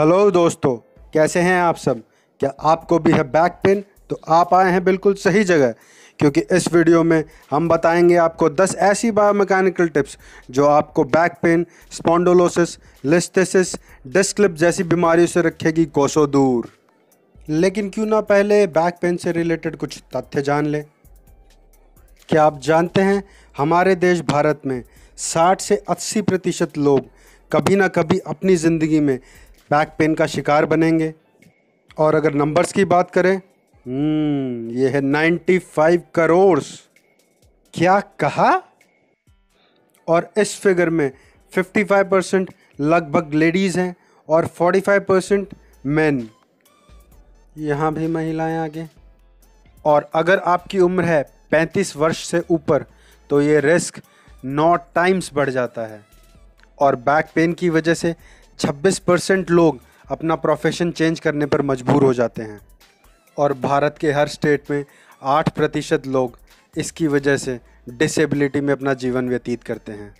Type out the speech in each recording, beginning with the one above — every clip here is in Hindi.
हेलो दोस्तों कैसे हैं आप सब क्या आपको भी है बैक पेन तो आप आए हैं बिल्कुल सही जगह क्योंकि इस वीडियो में हम बताएंगे आपको 10 ऐसी बायोमैकेनिकल टिप्स जो आपको बैक पेन स्पॉन्डोलोसिस लिस्टेसिस डिस्कलिप जैसी बीमारियों से रखेगी कोसों दूर लेकिन क्यों ना पहले बैक पेन से रिलेटेड कुछ तथ्य जान लें क्या आप जानते हैं हमारे देश भारत में 60 से 80 प्रतिशत लोग कभी ना कभी अपनी ज़िंदगी में बैक पेन का शिकार बनेंगे और अगर नंबर्स की बात करें हम्म, ये है 95 करोड़ क्या कहा और इस फिगर में 55 परसेंट लगभग लेडीज़ हैं और 45 परसेंट मैन यहाँ भी महिलाएं आगे और अगर आपकी उम्र है 35 वर्ष से ऊपर तो ये रिस्क नौ टाइम्स बढ़ जाता है और बैक पेन की वजह से 26 परसेंट लोग अपना प्रोफेशन चेंज करने पर मजबूर हो जाते हैं और भारत के हर स्टेट में 8 प्रतिशत लोग इसकी वजह से डिसेबिलिटी में अपना जीवन व्यतीत करते हैं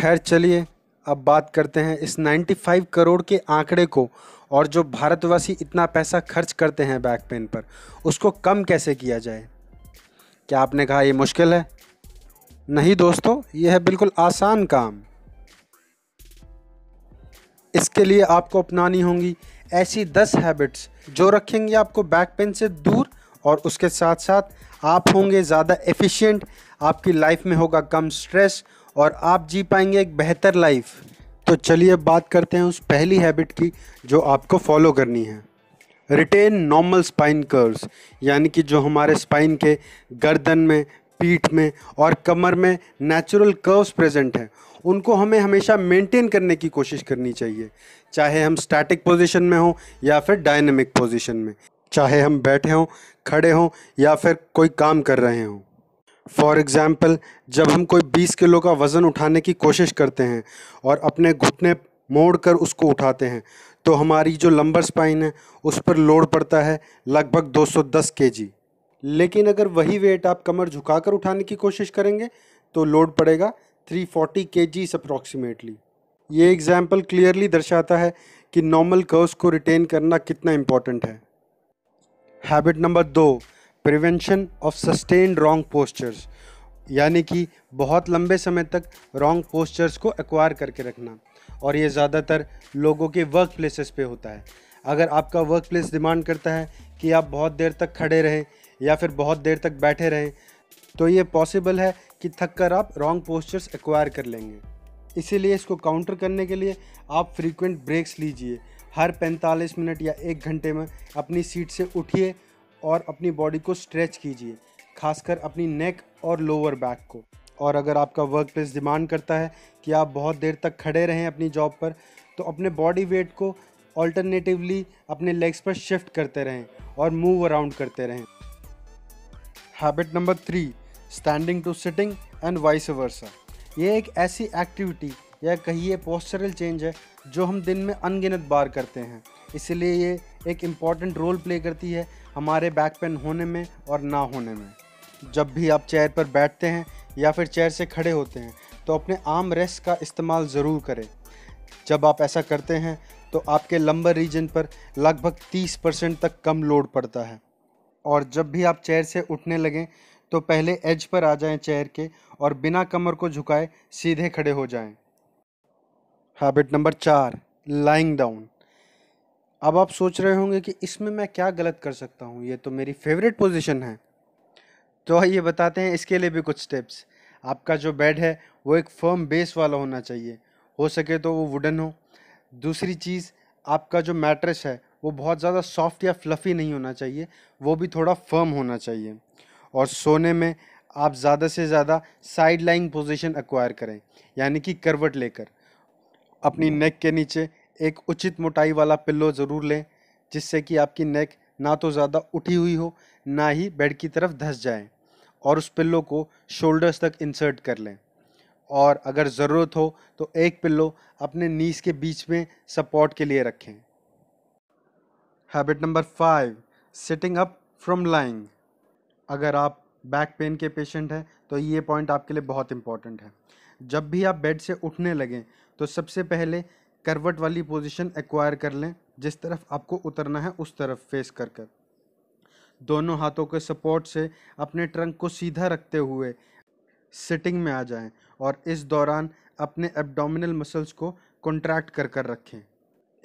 खैर चलिए अब बात करते हैं इस 95 करोड़ के आंकड़े को और जो भारतवासी इतना पैसा खर्च करते हैं बैक पेन पर उसको कम कैसे किया जाए क्या आपने कहा ये मुश्किल है नहीं दोस्तों यह है बिल्कुल आसान काम इसके लिए आपको अपनानी होंगी ऐसी दस हैबिट्स जो रखेंगे आपको बैक पेन से दूर और उसके साथ साथ आप होंगे ज़्यादा एफिशिएंट आपकी लाइफ में होगा कम स्ट्रेस और आप जी पाएंगे एक बेहतर लाइफ तो चलिए बात करते हैं उस पहली हैबिट की जो आपको फॉलो करनी है रिटेन नॉर्मल स्पाइन कर्व्स यानी कि जो हमारे स्पाइन के गर्दन में पीठ में और कमर में नेचुरल कर्व्स प्रेजेंट हैं उनको हमें हमेशा मेंटेन करने की कोशिश करनी चाहिए चाहे हम स्टैटिक पोजीशन में हों या फिर डायनेमिक पोजीशन में चाहे हम बैठे हों खड़े हों या फिर कोई काम कर रहे हों फॉर एग्ज़ाम्पल जब हम कोई 20 किलो का वज़न उठाने की कोशिश करते हैं और अपने घुटने मोड़ कर उसको उठाते हैं तो हमारी जो लंबर स्पाइन है उस पर लोड पड़ता है लगभग 210 केजी लेकिन अगर वही वेट आप कमर झुकाकर उठाने की कोशिश करेंगे तो लोड पड़ेगा 340 फोर्टी के जीस अप्रॉक्सीमेटली ये एग्ज़ाम्पल क्लियरली दर्शाता है कि नॉर्मल कर्व्स को रिटेन करना कितना इम्पॉर्टेंट है हैबिट नंबर दो prevention of sustained wrong postures यानी कि बहुत लंबे समय तक रॉन्ग पोस्चर्स को एक्वायर करके रखना और ये ज़्यादातर लोगों के वर्क प्लेसेस पे होता है अगर आपका वर्क प्लेस डिमांड करता है कि आप बहुत देर तक खड़े रहें या फिर बहुत देर तक बैठे रहें तो ये पॉसिबल है कि थक कर आप रॉन्ग पोस्चर्स एक्वायर कर लेंगे इसीलिए इसको काउंटर करने के लिए आप फ्रीक्वेंट ब्रेक्स लीजिए हर 45 मिनट या एक घंटे में अपनी सीट से उठिए और अपनी बॉडी को स्ट्रेच कीजिए खासकर अपनी नेक और लोअर बैक को और अगर आपका वर्क प्लेस डिमांड करता है कि आप बहुत देर तक खड़े रहें अपनी जॉब पर तो अपने बॉडी वेट को ऑल्टरनेटिवली अपने लेग्स पर शिफ्ट करते रहें और मूव अराउंड करते रहें habit number three standing to sitting and vice versa ये एक ऐसी एक्टिविटी या कहिए पोस्चरल चेंज है जो हम दिन में अनगिनत बार करते हैं इसलिए ये एक इम्पॉर्टेंट रोल प्ले करती है हमारे बैक पेन होने में और ना होने में जब भी आप चेयर पर बैठते हैं या फिर चेयर से खड़े होते हैं तो अपने आर्म रेस्ट का इस्तेमाल ज़रूर करें जब आप ऐसा करते हैं तो आपके लंबर रीजन पर लगभग 30 परसेंट तक कम लोड पड़ता है और जब भी आप चेयर से उठने लगें तो पहले एज पर आ जाएं चेयर के और बिना कमर को झुकाए सीधे खड़े हो जाएं। हैबिट नंबर चार लाइंग डाउन अब आप सोच रहे होंगे कि इसमें मैं क्या गलत कर सकता हूँ ये तो मेरी फेवरेट पोजीशन है तो आइए बताते हैं इसके लिए भी कुछ स्टेप्स आपका जो बेड है वो एक फर्म बेस वाला होना चाहिए हो सके तो वो वुडन हो दूसरी चीज़ आपका जो मैट्रेस है वो बहुत ज़्यादा सॉफ्ट या फ्लफ़ी नहीं होना चाहिए वो भी थोड़ा फर्म होना चाहिए और सोने में आप ज़्यादा से ज़्यादा साइड लाइन पोजिशन एक्वायर करें यानी कि करवट लेकर अपनी नेक के नीचे एक उचित मोटाई वाला पिल्लो ज़रूर लें जिससे कि आपकी नेक ना तो ज़्यादा उठी हुई हो ना ही बेड की तरफ धस जाए और उस पिल्लो को शोल्डर्स तक इंसर्ट कर लें और अगर ज़रूरत हो तो एक पिल्लो अपने नीस के बीच में सपोर्ट के लिए रखें habit number five sitting up from lying अगर आप बैक पेन के पेशेंट हैं तो ये पॉइंट आपके लिए बहुत इंपॉर्टेंट है जब भी आप बेड से उठने लगें तो सबसे पहले करवट वाली पोजीशन एक्वायर कर लें जिस तरफ आपको उतरना है उस तरफ फेस कर कर दोनों हाथों के सपोर्ट से अपने ट्रंक को सीधा रखते हुए सिटिंग में आ जाएं और इस दौरान अपने एब्डोमिनल मसल्स को कॉन्ट्रैक्ट कर कर रखें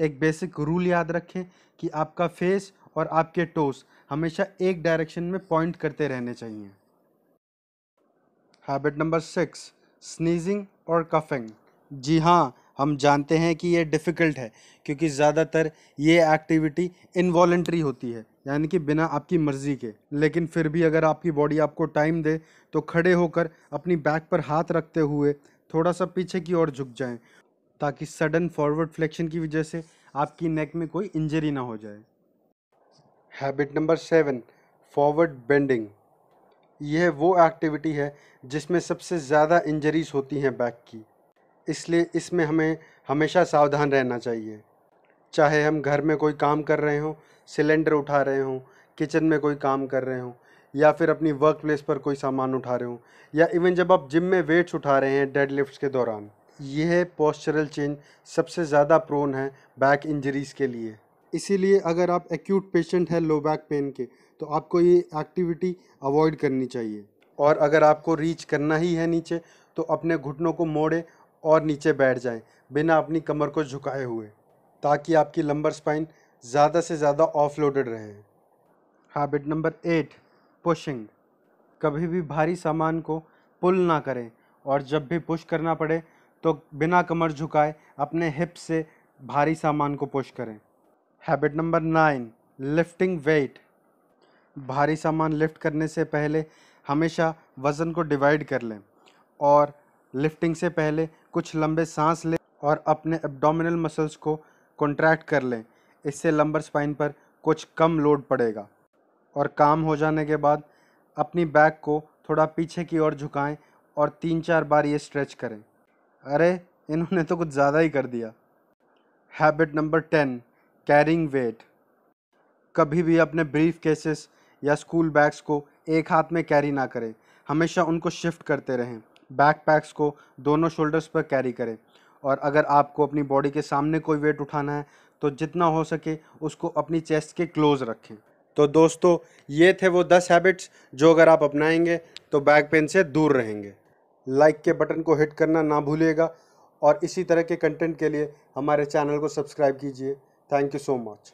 एक बेसिक रूल याद रखें कि आपका फेस और आपके टोस हमेशा एक डायरेक्शन में पॉइंट करते रहने चाहिए हैबिट नंबर सिक्स स्नीजिंग और कफिंग जी हाँ हम जानते हैं कि ये डिफ़िकल्ट है क्योंकि ज़्यादातर ये एक्टिविटी इनवॉलेंट्री होती है यानी कि बिना आपकी मर्ज़ी के लेकिन फिर भी अगर आपकी बॉडी आपको टाइम दे तो खड़े होकर अपनी बैक पर हाथ रखते हुए थोड़ा सा पीछे की ओर झुक जाएं ताकि सडन फॉरवर्ड फ्लेक्शन की वजह से आपकी नेक में कोई इंजरी ना हो जाए habit number seven forward bending यह वो एक्टिविटी है जिसमें सबसे ज़्यादा इंजरीज होती हैं बैक की इसलिए इसमें हमें हमेशा सावधान रहना चाहिए चाहे हम घर में कोई काम कर रहे हों सिलेंडर उठा रहे हों किचन में कोई काम कर रहे हों या फिर अपनी वर्क प्लेस पर कोई सामान उठा रहे हों या इवन जब आप जिम में वेट्स उठा रहे हैं डेड के दौरान यह पोस्चरल चेंज सबसे ज़्यादा प्रोन है बैक इंजरीज़ के लिए इसीलिए अगर आप एक्यूट पेशेंट हैं लो बैक पेन के तो आपको ये एक्टिविटी अवॉइड करनी चाहिए और अगर आपको रीच करना ही है नीचे तो अपने घुटनों को मोड़े और नीचे बैठ जाए बिना अपनी कमर को झुकाए हुए ताकि आपकी लंबर स्पाइन ज़्यादा से ज़्यादा ऑफलोडेड रहे हैबिट नंबर एट पुशिंग कभी भी भारी सामान को पुल ना करें और जब भी पुश करना पड़े तो बिना कमर झुकाए अपने हिप से भारी सामान को पुश करें habit number nine lifting weight भारी सामान लिफ्ट करने से पहले हमेशा वज़न को डिवाइड कर लें और लिफ्टिंग से पहले कुछ लंबे सांस लें और अपने एब्डोमिनल मसल्स को कॉन्ट्रैक्ट कर लें इससे लंबर स्पाइन पर कुछ कम लोड पड़ेगा और काम हो जाने के बाद अपनी बैक को थोड़ा पीछे की ओर झुकाएं और तीन चार बार ये स्ट्रेच करें अरे इन्होंने तो कुछ ज़्यादा ही कर दिया habit number ten carrying weight कभी भी अपने ब्रीफ केसेस या स्कूल बैग्स को एक हाथ में कैरी ना करें हमेशा उनको शिफ्ट करते रहें बैकपैक्स को दोनों शोल्डर्स पर कैरी करें और अगर आपको अपनी बॉडी के सामने कोई वेट उठाना है तो जितना हो सके उसको अपनी चेस्ट के क्लोज़ रखें तो दोस्तों ये थे वो दस हैबिट्स जो अगर आप अपनाएंगे तो बैक पेन से दूर रहेंगे लाइक के बटन को हिट करना ना भूलिएगा और इसी तरह के कंटेंट के लिए हमारे चैनल को सब्सक्राइब कीजिए थैंक यू सो मच